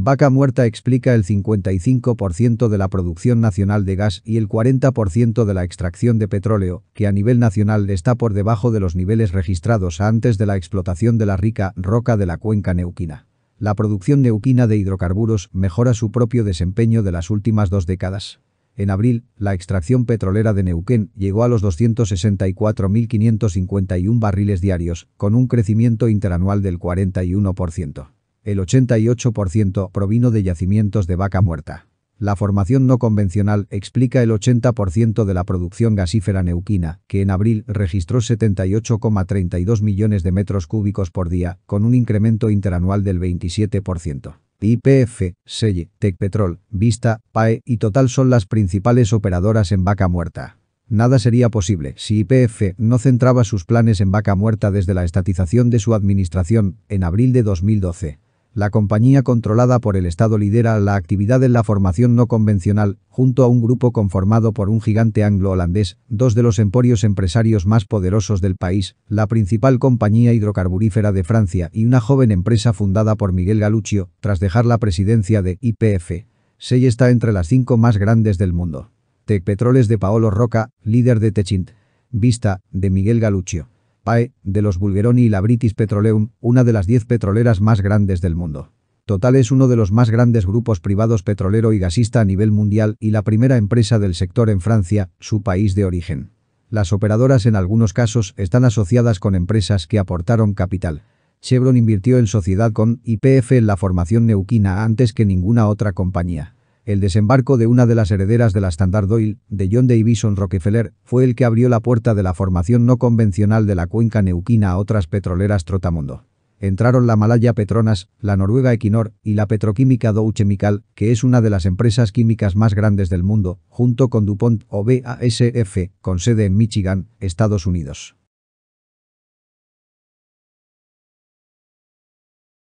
Vaca muerta explica el 55% de la producción nacional de gas y el 40% de la extracción de petróleo, que a nivel nacional está por debajo de los niveles registrados antes de la explotación de la rica roca de la cuenca neuquina. La producción neuquina de hidrocarburos mejora su propio desempeño de las últimas dos décadas. En abril, la extracción petrolera de Neuquén llegó a los 264.551 barriles diarios, con un crecimiento interanual del 41%. El 88% provino de yacimientos de vaca muerta. La formación no convencional explica el 80% de la producción gasífera neuquina, que en abril registró 78,32 millones de metros cúbicos por día, con un incremento interanual del 27%. IPF, Selle, Tecpetrol, Vista, PAE y Total son las principales operadoras en vaca muerta. Nada sería posible si IPF no centraba sus planes en vaca muerta desde la estatización de su administración en abril de 2012. La compañía controlada por el Estado lidera la actividad en la formación no convencional, junto a un grupo conformado por un gigante anglo-holandés, dos de los emporios empresarios más poderosos del país, la principal compañía hidrocarburífera de Francia y una joven empresa fundada por Miguel Galuccio, tras dejar la presidencia de YPF. Sei está entre las cinco más grandes del mundo. petroles de Paolo Roca, líder de Techint. Vista, de Miguel Galuccio de los Bulgeroni y la British Petroleum, una de las 10 petroleras más grandes del mundo. Total es uno de los más grandes grupos privados petrolero y gasista a nivel mundial y la primera empresa del sector en Francia, su país de origen. Las operadoras en algunos casos están asociadas con empresas que aportaron capital. Chevron invirtió en sociedad con IPF en la formación neuquina antes que ninguna otra compañía. El desembarco de una de las herederas de la Standard Oil, de John Davison Rockefeller, fue el que abrió la puerta de la formación no convencional de la cuenca neuquina a otras petroleras trotamundo. Entraron la Malaya Petronas, la noruega Equinor y la petroquímica Dow Chemical, que es una de las empresas químicas más grandes del mundo, junto con DuPont o BASF, con sede en Michigan, Estados Unidos.